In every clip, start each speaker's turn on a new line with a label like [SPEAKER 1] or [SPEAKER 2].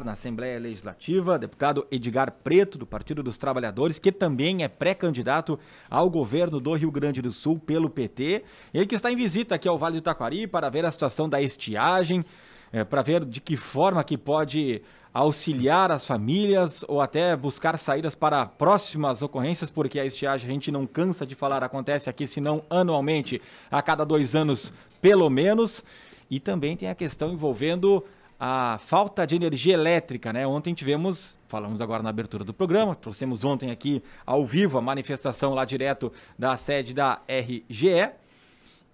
[SPEAKER 1] na Assembleia Legislativa, deputado Edgar Preto, do Partido dos Trabalhadores, que também é pré-candidato ao governo do Rio Grande do Sul pelo PT. Ele que está em visita aqui ao Vale do Taquari para ver a situação da estiagem, é, para ver de que forma que pode auxiliar as famílias ou até buscar saídas para próximas ocorrências, porque a estiagem a gente não cansa de falar, acontece aqui, se não anualmente, a cada dois anos, pelo menos. E também tem a questão envolvendo a falta de energia elétrica, né? Ontem tivemos, falamos agora na abertura do programa, trouxemos ontem aqui ao vivo a manifestação lá direto da sede da RGE,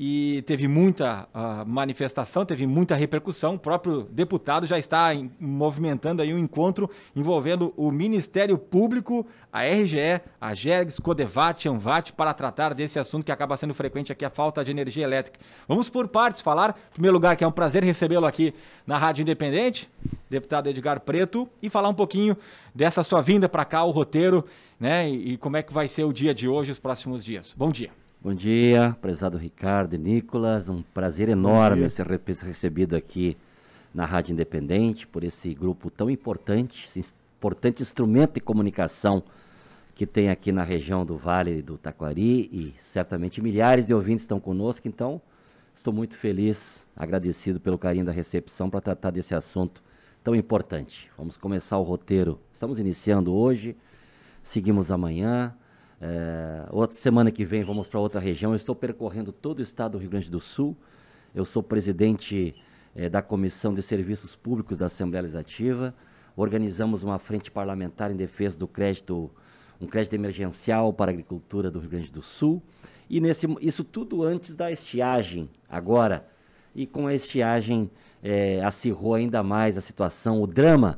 [SPEAKER 1] e teve muita uh, manifestação, teve muita repercussão. O próprio deputado já está em, movimentando aí um encontro envolvendo o Ministério Público, a RGE, a Gergs, Codevat, Anvat, para tratar desse assunto que acaba sendo frequente aqui, a falta de energia elétrica. Vamos por partes falar. Em primeiro lugar, que é um prazer recebê-lo aqui na Rádio Independente, deputado Edgar Preto, e falar um pouquinho dessa sua vinda para cá, o roteiro, né, e, e como é que vai ser o dia de hoje, os próximos dias. Bom dia.
[SPEAKER 2] Bom dia, prezado Ricardo e Nicolas. Um prazer enorme ser recebido aqui na Rádio Independente por esse grupo tão importante, esse importante instrumento de comunicação que tem aqui na região do Vale do Taquari e certamente milhares de ouvintes estão conosco. Então, estou muito feliz, agradecido pelo carinho da recepção para tratar desse assunto tão importante. Vamos começar o roteiro. Estamos iniciando hoje, seguimos amanhã. É, outra semana que vem vamos para outra região. Eu estou percorrendo todo o estado do Rio Grande do Sul. Eu sou presidente é, da Comissão de Serviços Públicos da Assembleia Legislativa. Organizamos uma frente parlamentar em defesa do crédito, um crédito emergencial para a agricultura do Rio Grande do Sul. E nesse, isso tudo antes da estiagem, agora. E com a estiagem é, acirrou ainda mais a situação, o drama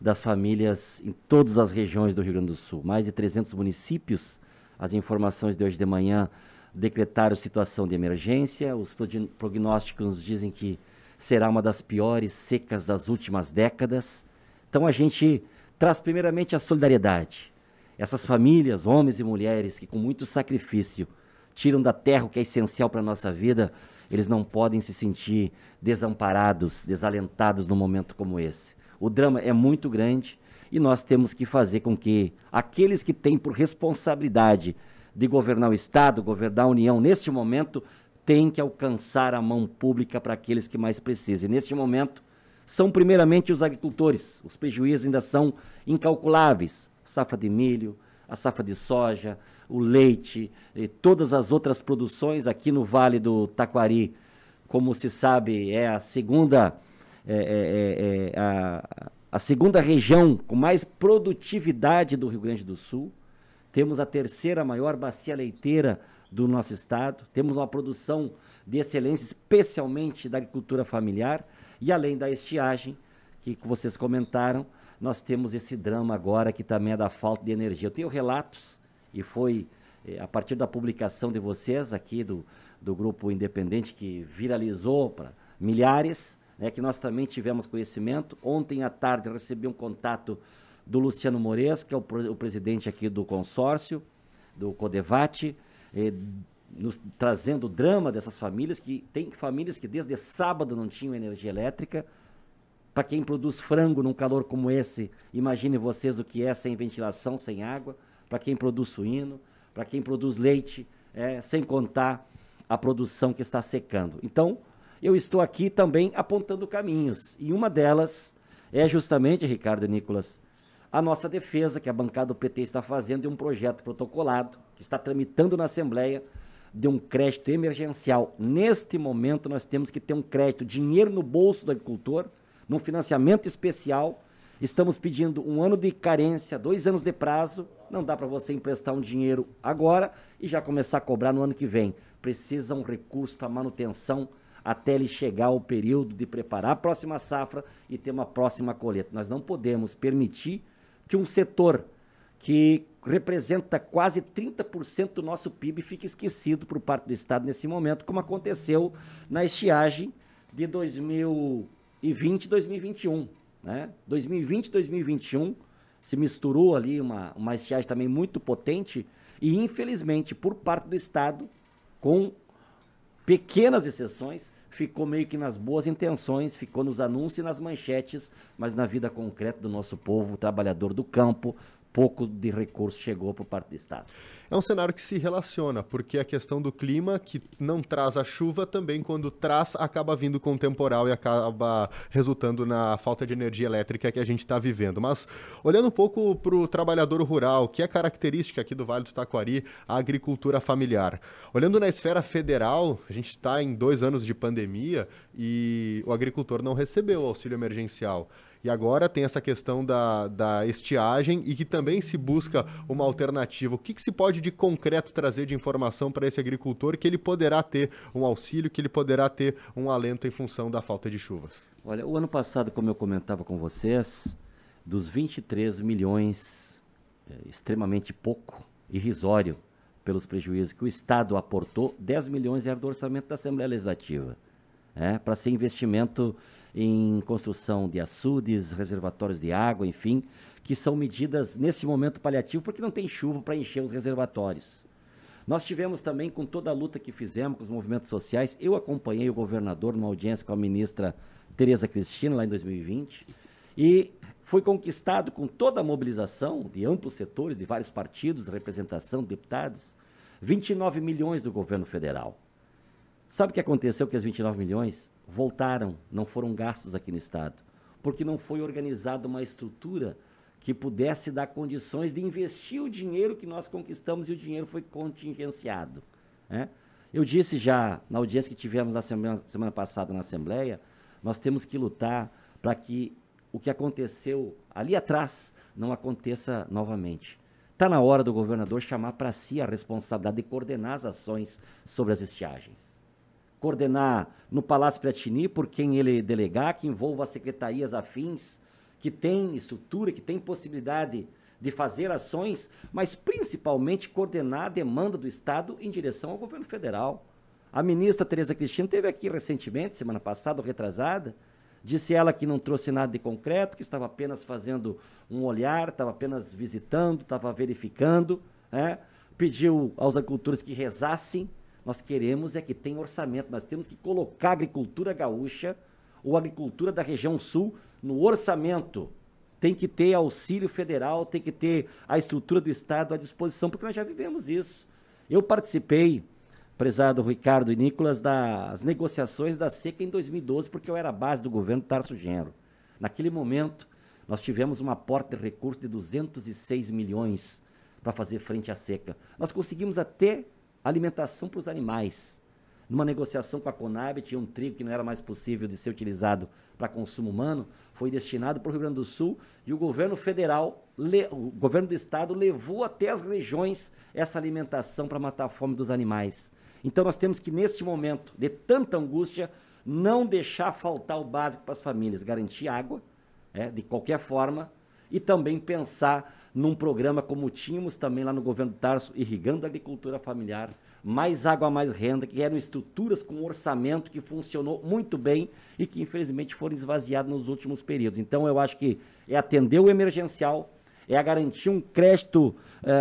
[SPEAKER 2] das famílias em todas as regiões do Rio Grande do Sul. Mais de 300 municípios, as informações de hoje de manhã, decretaram situação de emergência. Os prognósticos dizem que será uma das piores secas das últimas décadas. Então a gente traz primeiramente a solidariedade. Essas famílias, homens e mulheres, que com muito sacrifício tiram da terra o que é essencial para a nossa vida, eles não podem se sentir desamparados, desalentados num momento como esse. O drama é muito grande e nós temos que fazer com que aqueles que têm por responsabilidade de governar o Estado, governar a União neste momento, têm que alcançar a mão pública para aqueles que mais precisam. E neste momento são primeiramente os agricultores. Os prejuízos ainda são incalculáveis. Safra de milho, a safra de soja, o leite, todas as outras produções aqui no Vale do Taquari, como se sabe, é a segunda é é, é, é, a, a segunda região com mais produtividade do Rio Grande do Sul, temos a terceira maior bacia leiteira do nosso estado, temos uma produção de excelência, especialmente da agricultura familiar, e além da estiagem, que vocês comentaram, nós temos esse drama agora que também é da falta de energia. Eu tenho relatos, e foi eh, a partir da publicação de vocês aqui do, do grupo independente que viralizou para milhares, né, que nós também tivemos conhecimento. Ontem à tarde recebi um contato do Luciano Mores, que é o, o presidente aqui do consórcio, do Codevate, eh, nos trazendo o drama dessas famílias, que tem famílias que desde sábado não tinham energia elétrica. Para quem produz frango num calor como esse, imagine vocês o que é sem ventilação, sem água. Para quem produz suíno, para quem produz leite, é, sem contar a produção que está secando. Então, eu estou aqui também apontando caminhos. E uma delas é justamente, Ricardo e Nicolas, a nossa defesa que a bancada do PT está fazendo de um projeto protocolado, que está tramitando na Assembleia, de um crédito emergencial. Neste momento, nós temos que ter um crédito, dinheiro no bolso do agricultor, num financiamento especial. Estamos pedindo um ano de carência, dois anos de prazo. Não dá para você emprestar um dinheiro agora e já começar a cobrar no ano que vem. Precisa um recurso para manutenção até ele chegar o período de preparar a próxima safra e ter uma próxima colheita. Nós não podemos permitir que um setor que representa quase 30% do nosso PIB fique esquecido por parte do Estado nesse momento, como aconteceu na estiagem de 2020 e 2021. Né? 2020 e 2021 se misturou ali uma, uma estiagem também muito potente e, infelizmente, por parte do Estado, com pequenas exceções, ficou meio que nas boas intenções, ficou nos anúncios e nas manchetes, mas na vida concreta
[SPEAKER 3] do nosso povo, trabalhador do campo, pouco de recurso chegou por parte do Estado. É um cenário que se relaciona, porque a questão do clima, que não traz a chuva, também quando traz, acaba vindo com o temporal e acaba resultando na falta de energia elétrica que a gente está vivendo. Mas olhando um pouco para o trabalhador rural, que é característica aqui do Vale do Taquari, a agricultura familiar. Olhando na esfera federal, a gente está em dois anos de pandemia e o agricultor não recebeu o auxílio emergencial. E agora tem essa questão da, da estiagem e que também se busca uma alternativa. O que, que se pode de concreto trazer de informação para esse agricultor que ele poderá ter um auxílio, que ele poderá ter um alento em função da falta de chuvas?
[SPEAKER 2] Olha, o ano passado, como eu comentava com vocês, dos 23 milhões, é, extremamente pouco, irrisório, pelos prejuízos que o Estado aportou, 10 milhões era do orçamento da Assembleia Legislativa, né, para ser investimento em construção de açudes, reservatórios de água, enfim, que são medidas nesse momento paliativo, porque não tem chuva para encher os reservatórios. Nós tivemos também, com toda a luta que fizemos com os movimentos sociais, eu acompanhei o governador numa audiência com a ministra Tereza Cristina, lá em 2020, e foi conquistado com toda a mobilização de amplos setores, de vários partidos, representação, deputados, 29 milhões do governo federal. Sabe o que aconteceu que as 29 milhões voltaram, não foram gastos aqui no estado, porque não foi organizada uma estrutura que pudesse dar condições de investir o dinheiro que nós conquistamos e o dinheiro foi contingenciado. Né? Eu disse já na audiência que tivemos na semana, semana passada na Assembleia, nós temos que lutar para que o que aconteceu ali atrás não aconteça novamente. Está na hora do governador chamar para si a responsabilidade de coordenar as ações sobre as estiagens coordenar no Palácio Piratini por quem ele delegar, que envolva secretarias afins, que tem estrutura, que tem possibilidade de fazer ações, mas principalmente coordenar a demanda do Estado em direção ao governo federal. A ministra Tereza Cristina teve aqui recentemente, semana passada ou retrasada, disse ela que não trouxe nada de concreto, que estava apenas fazendo um olhar, estava apenas visitando, estava verificando, né? pediu aos agricultores que rezassem nós queremos é que tenha orçamento, nós temos que colocar a agricultura gaúcha ou a agricultura da região sul no orçamento. Tem que ter auxílio federal, tem que ter a estrutura do Estado à disposição, porque nós já vivemos isso. Eu participei, prezado Ricardo e Nicolas, das negociações da seca em 2012, porque eu era a base do governo Tarso Genro. Naquele momento, nós tivemos uma porta de recurso de 206 milhões para fazer frente à seca. Nós conseguimos até alimentação para os animais. Numa negociação com a Conab, tinha um trigo que não era mais possível de ser utilizado para consumo humano, foi destinado para o Rio Grande do Sul e o governo federal, o governo do estado levou até as regiões essa alimentação para matar a fome dos animais. Então nós temos que, neste momento de tanta angústia, não deixar faltar o básico para as famílias, garantir água, é, de qualquer forma, e também pensar num programa como tínhamos também lá no governo Tarso, irrigando a agricultura familiar, mais água, mais renda, que eram estruturas com orçamento que funcionou muito bem e que infelizmente foram esvaziadas nos últimos períodos. Então eu acho que é atender o emergencial, é garantir um crédito uh,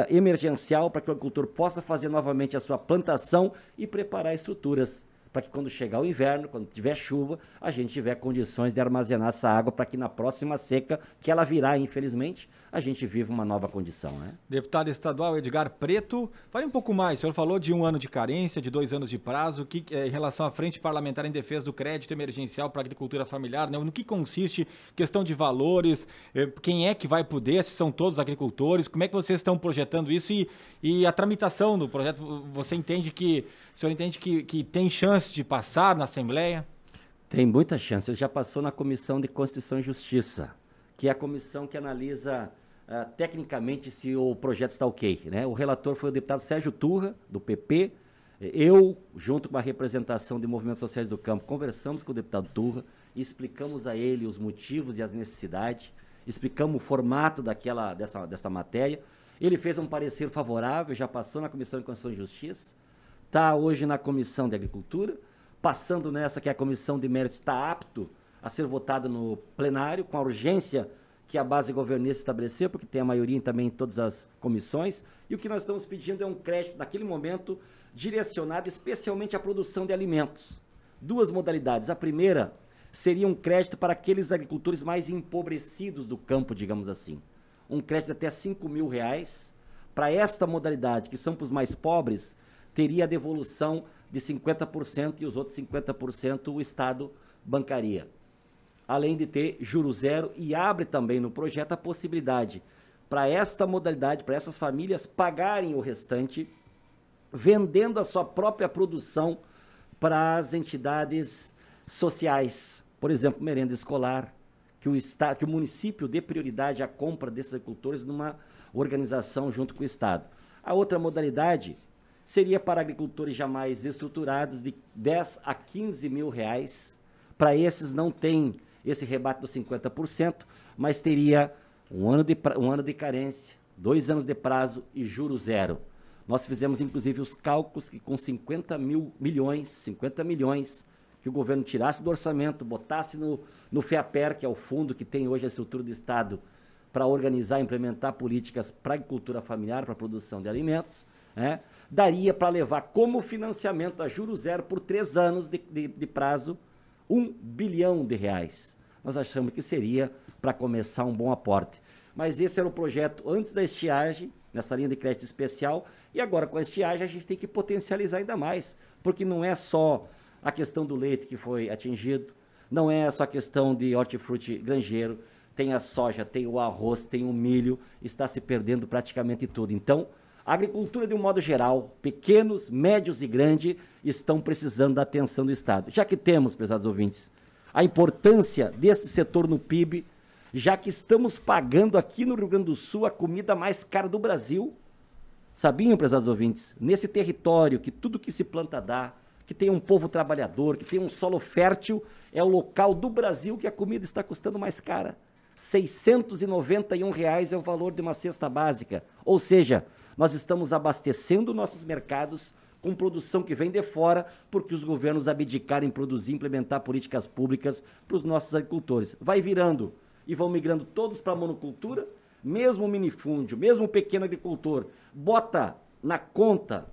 [SPEAKER 2] emergencial para que o agricultor possa fazer novamente a sua plantação e preparar estruturas para que quando chegar o inverno, quando tiver chuva, a gente tiver condições de armazenar essa água para que na próxima seca, que ela virá, infelizmente, a gente viva uma nova condição. Né?
[SPEAKER 1] Deputado estadual Edgar Preto, fale um pouco mais. O senhor falou de um ano de carência, de dois anos de prazo, que é, em relação à frente parlamentar em defesa do crédito emergencial para agricultura familiar, né? no que consiste questão de valores, é, quem é que vai poder, se são todos agricultores, como é que vocês estão projetando isso e, e a tramitação do projeto, você entende que, o senhor entende que, que tem chance chance de passar na Assembleia?
[SPEAKER 2] Tem muita chance. Ele já passou na Comissão de Constituição e Justiça, que é a comissão que analisa uh, tecnicamente se o projeto está ok. Né? O relator foi o deputado Sérgio Turra, do PP. Eu, junto com a representação de movimentos sociais do campo, conversamos com o deputado Turra, explicamos a ele os motivos e as necessidades, explicamos o formato daquela, dessa, dessa matéria. Ele fez um parecer favorável, já passou na Comissão de Constituição e Justiça está hoje na Comissão de Agricultura, passando nessa que é a Comissão de Méritos, está apto a ser votado no plenário, com a urgência que a base governista estabeleceu, porque tem a maioria também em todas as comissões. E o que nós estamos pedindo é um crédito, naquele momento, direcionado especialmente à produção de alimentos. Duas modalidades. A primeira seria um crédito para aqueles agricultores mais empobrecidos do campo, digamos assim. Um crédito de até 5 mil reais para esta modalidade, que são para os mais pobres, teria a devolução de 50% e os outros 50% o Estado bancaria. Além de ter juro zero e abre também no projeto a possibilidade para esta modalidade, para essas famílias pagarem o restante, vendendo a sua própria produção para as entidades sociais. Por exemplo, merenda escolar, que o, Estado que o município dê prioridade à compra desses agricultores numa organização junto com o Estado. A outra modalidade seria para agricultores jamais estruturados de 10 a 15 mil reais. Para esses não tem esse rebate dos 50%, mas teria um ano, de, um ano de carência, dois anos de prazo e juro zero. Nós fizemos, inclusive, os cálculos que com 50 mil milhões, 50 milhões, que o governo tirasse do orçamento, botasse no, no FEAPER, que é o fundo que tem hoje a estrutura do Estado, para organizar e implementar políticas para agricultura familiar, para a produção de alimentos, né? daria para levar como financiamento a juros zero por três anos de, de, de prazo um bilhão de reais. Nós achamos que seria para começar um bom aporte. Mas esse era o projeto antes da estiagem, nessa linha de crédito especial, e agora com a estiagem a gente tem que potencializar ainda mais, porque não é só a questão do leite que foi atingido, não é só a questão de hortifruti granjeiro, tem a soja, tem o arroz, tem o milho, está se perdendo praticamente tudo. Então, a agricultura, de um modo geral, pequenos, médios e grandes estão precisando da atenção do Estado. Já que temos, prezados ouvintes, a importância desse setor no PIB, já que estamos pagando aqui no Rio Grande do Sul a comida mais cara do Brasil. Sabiam, prezados ouvintes, nesse território que tudo que se planta dá, que tem um povo trabalhador, que tem um solo fértil, é o local do Brasil que a comida está custando mais cara. 691 reais é o valor de uma cesta básica. Ou seja, nós estamos abastecendo nossos mercados com produção que vem de fora, porque os governos abdicarem produzir e implementar políticas públicas para os nossos agricultores. Vai virando e vão migrando todos para a monocultura, mesmo o minifúndio, mesmo o pequeno agricultor, bota na conta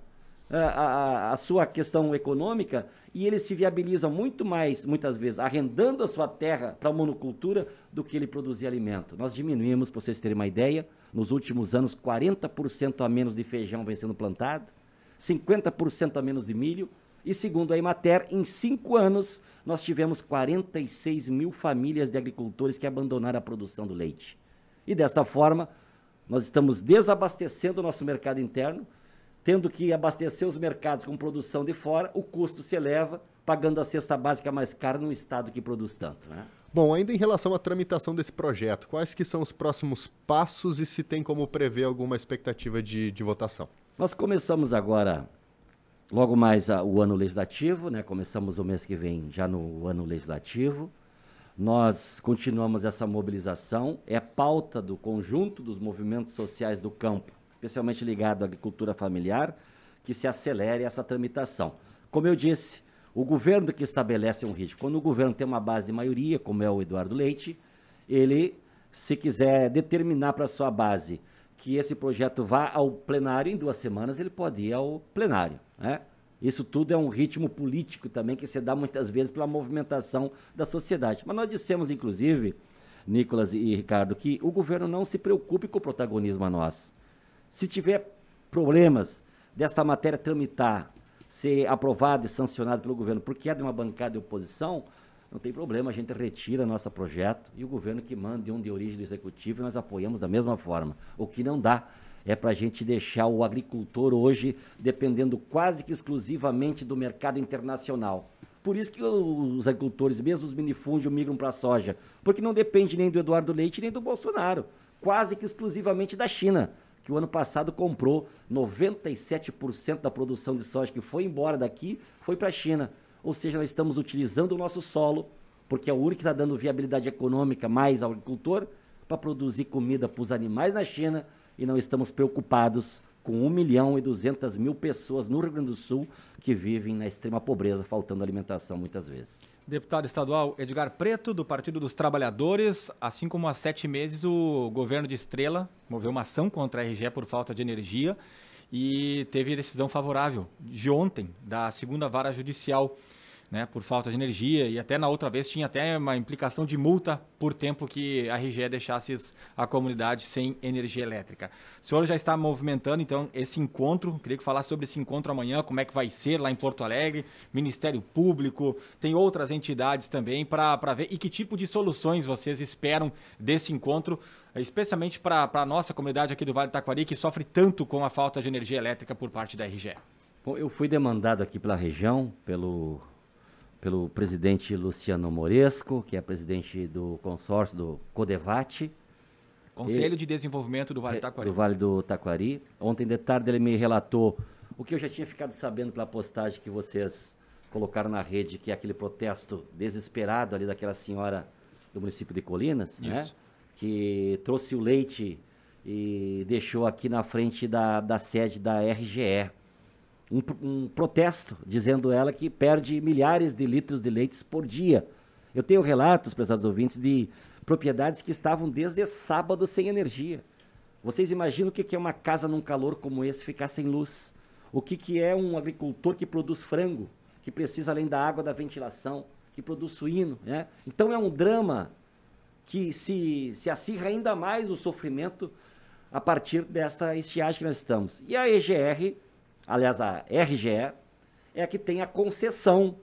[SPEAKER 2] a, a, sua questão econômica e ele se viabiliza muito mais, muitas vezes, arrendando a sua terra para a monocultura do que ele produzir alimento. Nós diminuímos, para vocês terem uma ideia, nos últimos anos, 40% a menos de feijão vem sendo plantado, 50% a menos de milho, e segundo a Emater, em cinco anos, nós tivemos 46 mil famílias de agricultores que abandonaram a produção do leite. E desta forma, nós estamos desabastecendo o nosso mercado interno, tendo que abastecer os mercados com produção de fora, o custo se eleva, pagando a cesta básica mais cara num estado que produz tanto. Né?
[SPEAKER 3] Bom, ainda em relação à tramitação desse projeto, quais que são os próximos passos e se tem como prever alguma expectativa de, de votação? Nós
[SPEAKER 2] começamos agora, logo mais a, o ano legislativo, né? começamos o mês que vem já no ano legislativo. Nós continuamos essa mobilização, é pauta do conjunto dos movimentos sociais do campo especialmente ligado à agricultura familiar, que se acelere essa tramitação. Como eu disse, o governo que estabelece um ritmo. Quando o governo tem uma base de maioria, como é o Eduardo Leite, ele, se quiser determinar para sua base que esse projeto vá ao plenário em duas semanas, ele pode ir ao plenário. Né? Isso tudo é um ritmo político também que se dá muitas vezes pela movimentação da sociedade. Mas nós dissemos, inclusive, Nicolas e Ricardo, que o governo não se preocupe com o protagonismo a nós. Se tiver problemas desta matéria tramitar, ser aprovada e sancionada pelo governo, porque é de uma bancada de oposição, não tem problema, a gente retira nosso projeto e o governo que manda um de é origem do executivo e nós apoiamos da mesma forma. O que não dá é para a gente deixar o agricultor hoje dependendo quase que exclusivamente do mercado internacional. Por isso que os agricultores, mesmo os minifúndios, migram para a soja, porque não depende nem do Eduardo Leite nem do Bolsonaro, quase que exclusivamente da China que o ano passado comprou 97% da produção de soja que foi embora daqui, foi para a China. Ou seja, nós estamos utilizando o nosso solo, porque é o único que está dando viabilidade econômica mais ao agricultor, para produzir comida para os animais na China e não estamos preocupados com 1 milhão e 200 mil pessoas no Rio Grande do Sul que vivem na extrema pobreza, faltando alimentação muitas vezes.
[SPEAKER 1] Deputado estadual Edgar Preto, do Partido dos Trabalhadores, assim como há sete meses o governo de Estrela moveu uma ação contra a RGE por falta de energia e teve decisão favorável de ontem da segunda vara judicial né, por falta de energia e até na outra vez tinha até uma implicação de multa por tempo que a RGE deixasse a comunidade sem energia elétrica. O senhor já está movimentando então esse encontro, queria que falasse sobre esse encontro amanhã, como é que vai ser lá em Porto Alegre, Ministério Público, tem outras entidades também para ver e que tipo de soluções vocês esperam desse encontro, especialmente para a nossa comunidade aqui do Vale do Taquari que sofre tanto com a falta de energia elétrica por parte da RGE.
[SPEAKER 2] Bom, eu fui demandado aqui pela região, pelo pelo presidente Luciano Moresco, que é presidente do consórcio do Codevate.
[SPEAKER 1] Conselho e, de Desenvolvimento do Vale do Taquari. Do Vale
[SPEAKER 2] do Taquari. Ontem de tarde ele me relatou o que eu já tinha ficado sabendo pela postagem que vocês colocaram na rede, que é aquele protesto desesperado ali daquela senhora do município de Colinas, né? Isso. né? Que trouxe o leite e deixou aqui na frente da, da sede da RGE um, um protesto dizendo ela que perde milhares de litros de leites por dia. Eu tenho relatos, prezados ouvintes, de propriedades que estavam desde sábado sem energia. Vocês imaginam o que é uma casa num calor como esse ficar sem luz? O que, que é um agricultor que produz frango, que precisa, além da água, da ventilação, que produz suíno? Né? Então é um drama que se, se acirra ainda mais o sofrimento a partir dessa estiagem que nós estamos. E a EGR aliás, a RGE, é a que tem a concessão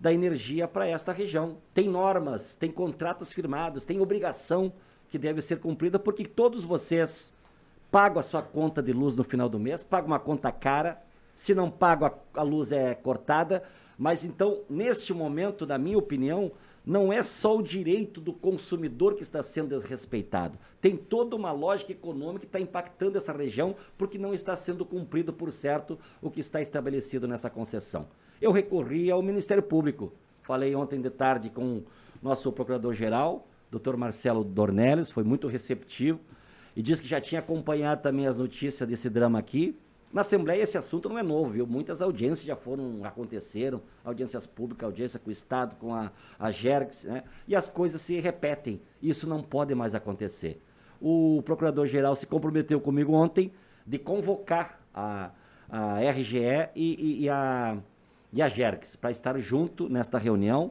[SPEAKER 2] da energia para esta região. Tem normas, tem contratos firmados, tem obrigação que deve ser cumprida, porque todos vocês pagam a sua conta de luz no final do mês, pagam uma conta cara, se não pago a, a luz é cortada, mas então, neste momento, na minha opinião, não é só o direito do consumidor que está sendo desrespeitado. Tem toda uma lógica econômica que está impactando essa região porque não está sendo cumprido, por certo, o que está estabelecido nessa concessão. Eu recorri ao Ministério Público. Falei ontem de tarde com o nosso procurador-geral, doutor Marcelo Dornelles, foi muito receptivo e disse que já tinha acompanhado também as notícias desse drama aqui. Na Assembleia esse assunto não é novo, viu? Muitas audiências já foram, aconteceram, audiências públicas, audiência com o Estado, com a, a GERGS, né? E as coisas se repetem. Isso não pode mais acontecer. O Procurador-Geral se comprometeu comigo ontem de convocar a, a RGE e, e, e a, e a GERGS para estar junto nesta reunião.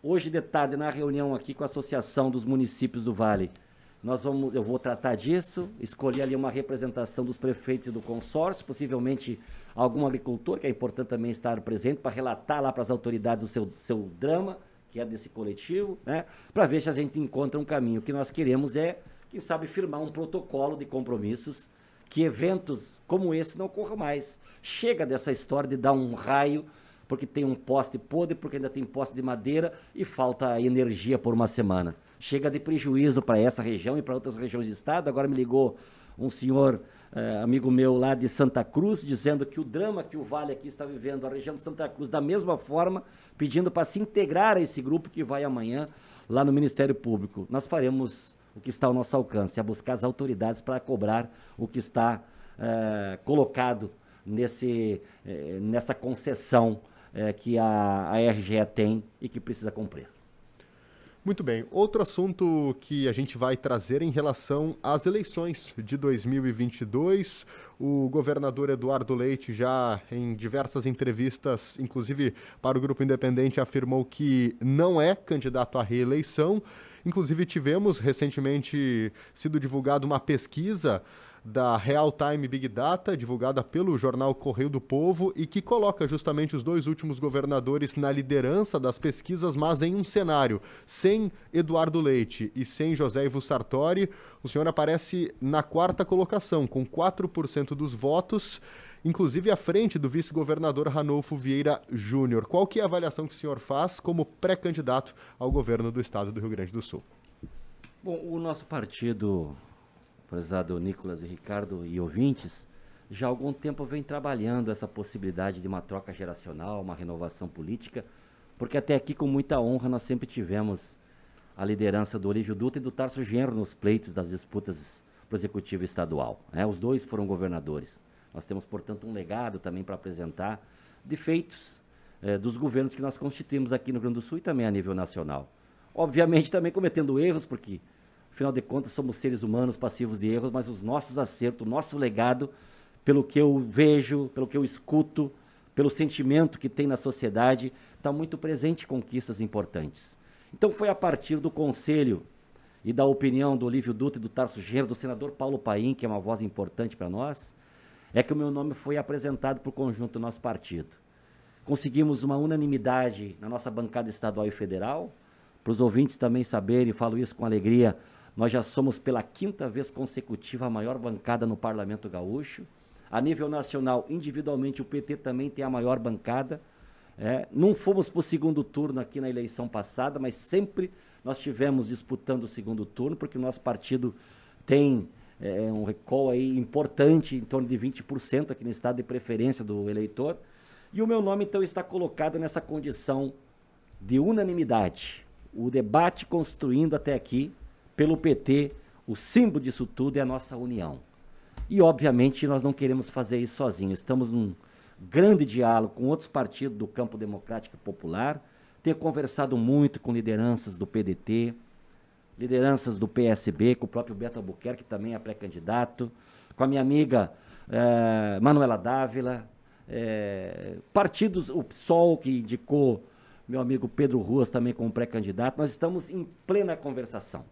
[SPEAKER 2] Hoje de tarde, na reunião aqui com a Associação dos Municípios do Vale, nós vamos, eu vou tratar disso, escolher ali uma representação dos prefeitos e do consórcio, possivelmente algum agricultor, que é importante também estar presente para relatar lá para as autoridades o seu, seu drama, que é desse coletivo, né? Para ver se a gente encontra um caminho. O que nós queremos é, quem sabe, firmar um protocolo de compromissos que eventos como esse não ocorram mais. Chega dessa história de dar um raio porque tem um poste podre, porque ainda tem poste de madeira e falta energia por uma semana chega de prejuízo para essa região e para outras regiões do estado. Agora me ligou um senhor eh, amigo meu lá de Santa Cruz, dizendo que o drama que o Vale aqui está vivendo, a região de Santa Cruz, da mesma forma, pedindo para se integrar a esse grupo que vai amanhã lá no Ministério Público. Nós faremos o que está ao nosso alcance, é buscar as autoridades para cobrar o que está eh, colocado nesse, eh, nessa concessão eh, que a, a RGE tem e que precisa cumprir.
[SPEAKER 3] Muito bem. Outro assunto que a gente vai trazer em relação às eleições de 2022. O governador Eduardo Leite já em diversas entrevistas, inclusive para o grupo independente, afirmou que não é candidato à reeleição. Inclusive tivemos recentemente sido divulgada uma pesquisa da Real Time Big Data, divulgada pelo jornal Correio do Povo, e que coloca justamente os dois últimos governadores na liderança das pesquisas, mas em um cenário sem Eduardo Leite e sem José Ivo Sartori, o senhor aparece na quarta colocação, com 4% dos votos, inclusive à frente do vice-governador Ranolfo Vieira Júnior. Qual que é a avaliação que o senhor faz como pré-candidato ao governo do estado do Rio Grande do Sul?
[SPEAKER 2] Bom, o nosso partido prezado Nicolas e Ricardo e ouvintes, já há algum tempo vem trabalhando essa possibilidade de uma troca geracional, uma renovação política, porque até aqui, com muita honra, nós sempre tivemos a liderança do Olívio Dutra e do Tarso Genro nos pleitos das disputas para o Executivo Estadual. Né? Os dois foram governadores. Nós temos, portanto, um legado também para apresentar de feitos eh, dos governos que nós constituímos aqui no Rio Grande do Sul e também a nível nacional. Obviamente, também cometendo erros, porque Afinal de contas, somos seres humanos passivos de erros, mas os nossos acertos, o nosso legado, pelo que eu vejo, pelo que eu escuto, pelo sentimento que tem na sociedade, está muito presente conquistas importantes. Então foi a partir do conselho e da opinião do Olívio Dutra e do Tarso Gerro, do senador Paulo Paim, que é uma voz importante para nós, é que o meu nome foi apresentado para o conjunto do nosso partido. Conseguimos uma unanimidade na nossa bancada estadual e federal. Para os ouvintes também saberem, falo isso com alegria, nós já somos pela quinta vez consecutiva a maior bancada no Parlamento Gaúcho. A nível nacional, individualmente, o PT também tem a maior bancada. É, não fomos para o segundo turno aqui na eleição passada, mas sempre nós tivemos disputando o segundo turno, porque o nosso partido tem é, é um recall aí importante, em torno de 20% aqui no estado de preferência do eleitor. E o meu nome, então, está colocado nessa condição de unanimidade. O debate construindo até aqui pelo PT, o símbolo disso tudo é a nossa união. E, obviamente, nós não queremos fazer isso sozinhos. Estamos num grande diálogo com outros partidos do campo democrático popular, ter conversado muito com lideranças do PDT, lideranças do PSB, com o próprio Beto Albuquerque, que também é pré-candidato, com a minha amiga eh, Manuela Dávila, eh, partidos, o PSOL, que indicou meu amigo Pedro Ruas também como pré-candidato. Nós estamos em plena conversação.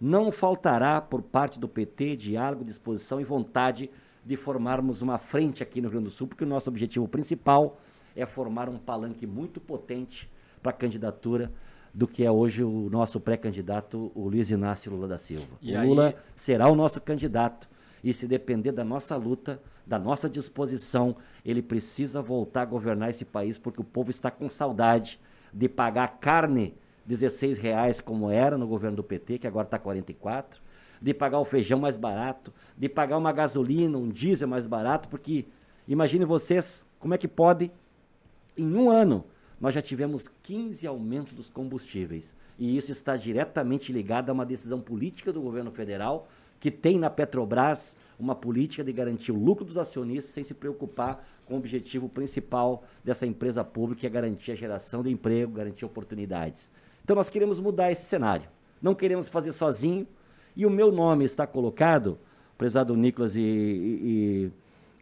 [SPEAKER 2] Não faltará por parte do PT diálogo, disposição e vontade de formarmos uma frente aqui no Rio Grande do Sul, porque o nosso objetivo principal é formar um palanque muito potente para a candidatura do que é hoje o nosso pré-candidato, o Luiz Inácio Lula da Silva. E o Lula aí... será o nosso candidato e se depender da nossa luta, da nossa disposição, ele precisa voltar a governar esse país porque o povo está com saudade de pagar carne 16 reais como era no governo do PT, que agora está 44, de pagar o feijão mais barato, de pagar uma gasolina, um diesel mais barato, porque imagine vocês como é que pode, em um ano, nós já tivemos 15 aumentos dos combustíveis. E isso está diretamente ligado a uma decisão política do governo federal, que tem na Petrobras uma política de garantir o lucro dos acionistas sem se preocupar com o objetivo principal dessa empresa pública, que é garantir a geração de emprego, garantir oportunidades. Então nós queremos mudar esse cenário. Não queremos fazer sozinho. E o meu nome está colocado, prezado Nicolas e, e,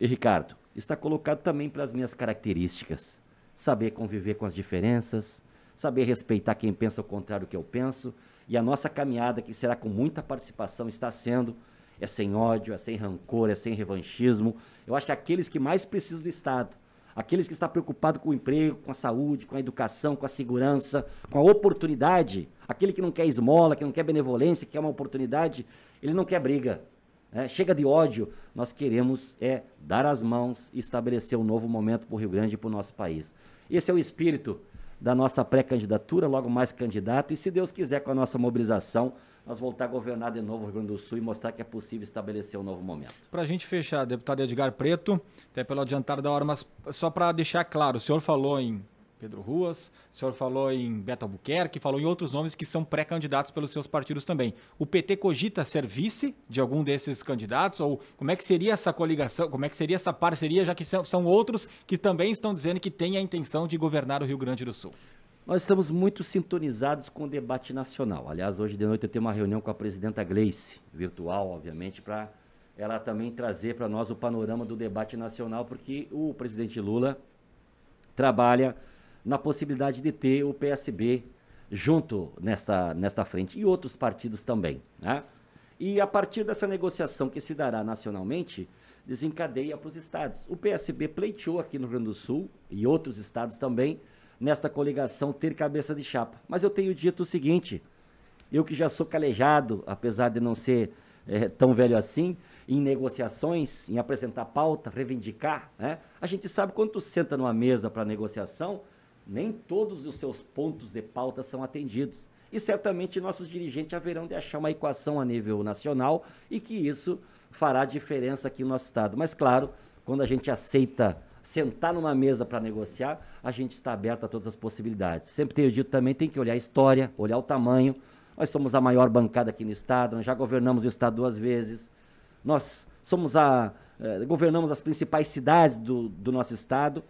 [SPEAKER 2] e, Ricardo, está colocado também pelas minhas características. Saber conviver com as diferenças, saber respeitar quem pensa o contrário do que eu penso. E a nossa caminhada, que será com muita participação, está sendo. É sem ódio, é sem rancor, é sem revanchismo. Eu acho que aqueles que mais precisam do Estado, aqueles que estão preocupados com o emprego, com a saúde, com a educação, com a segurança, com a oportunidade, aquele que não quer esmola, que não quer benevolência, que quer uma oportunidade, ele não quer briga. Né? chega de ódio, nós queremos é dar as mãos e estabelecer um novo momento para o Rio Grande e para o nosso país. Esse é o espírito da nossa pré-candidatura, logo mais candidato, e se Deus quiser, com a nossa mobilização, nós voltar a governar de novo o Rio Grande do Sul e mostrar que é possível estabelecer um novo momento.
[SPEAKER 1] Para a gente fechar, deputado Edgar Preto, até pelo adiantar da hora, mas só para deixar claro, o senhor falou em Pedro Ruas, o senhor falou em Beto Albuquerque, falou em outros nomes que são pré-candidatos pelos seus partidos também. O PT cogita ser vice de algum desses candidatos? Ou como é que seria essa coligação, como é que seria essa parceria, já que são, são outros que também estão dizendo que têm a intenção de governar o Rio Grande do Sul? Nós estamos muito
[SPEAKER 2] sintonizados com o debate nacional. Aliás, hoje de noite eu tenho uma reunião com a presidenta Gleice, virtual, obviamente, para ela também trazer para nós o panorama do debate nacional, porque o presidente Lula trabalha na possibilidade de ter o PSB junto nesta, nesta frente e outros partidos também. Né? E a partir dessa negociação que se dará nacionalmente, desencadeia para os estados. O PSB pleiteou aqui no Rio Grande do Sul e outros estados também nesta coligação ter cabeça de chapa. Mas eu tenho dito o seguinte: eu que já sou calejado, apesar de não ser é, tão velho assim, em negociações, em apresentar pauta, reivindicar, né? a gente sabe quando tu senta numa mesa para negociação, nem todos os seus pontos de pauta são atendidos. E certamente nossos dirigentes haverão de achar uma equação a nível nacional e que isso fará diferença aqui no nosso estado. Mas claro, quando a gente aceita sentar numa mesa para negociar, a gente está aberto a todas as possibilidades. Sempre tenho dito também, tem que olhar a história, olhar o tamanho. Nós somos a maior bancada aqui no Estado, nós já governamos o Estado duas vezes. Nós somos a. Eh, governamos as principais cidades do, do nosso Estado.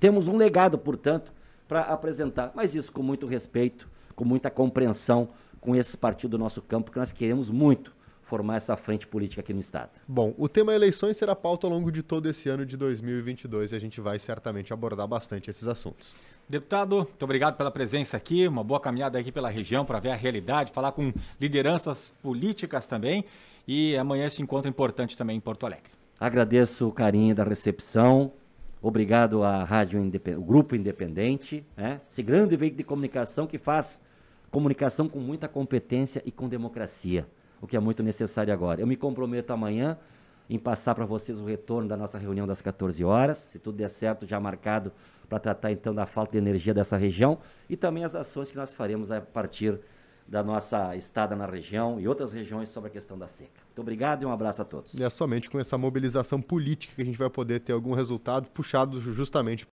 [SPEAKER 2] Temos um legado, portanto, para apresentar. Mas isso com muito respeito, com muita compreensão com esses partidos do nosso campo, que nós queremos muito formar essa
[SPEAKER 3] frente política aqui no Estado. Bom, o tema eleições será pauta ao longo de todo esse ano de 2022 e a gente vai certamente abordar bastante esses assuntos. Deputado, muito obrigado pela presença aqui, uma
[SPEAKER 1] boa caminhada aqui pela região para ver a realidade, falar com lideranças políticas também e amanhã esse encontro importante também em Porto Alegre.
[SPEAKER 2] Agradeço o carinho da recepção, obrigado à Rádio Independ... Grupo Independente, né? esse grande veículo de comunicação que faz comunicação com muita competência e com democracia o que é muito necessário agora. Eu me comprometo amanhã em passar para vocês o retorno da nossa reunião das 14 horas, se tudo der certo, já marcado para tratar então da falta de energia dessa região e também as ações que nós faremos a partir da nossa estada na região e outras regiões sobre a questão da seca. Muito obrigado e um abraço a todos. E é
[SPEAKER 3] somente com essa mobilização política que a gente vai poder ter algum resultado puxado justamente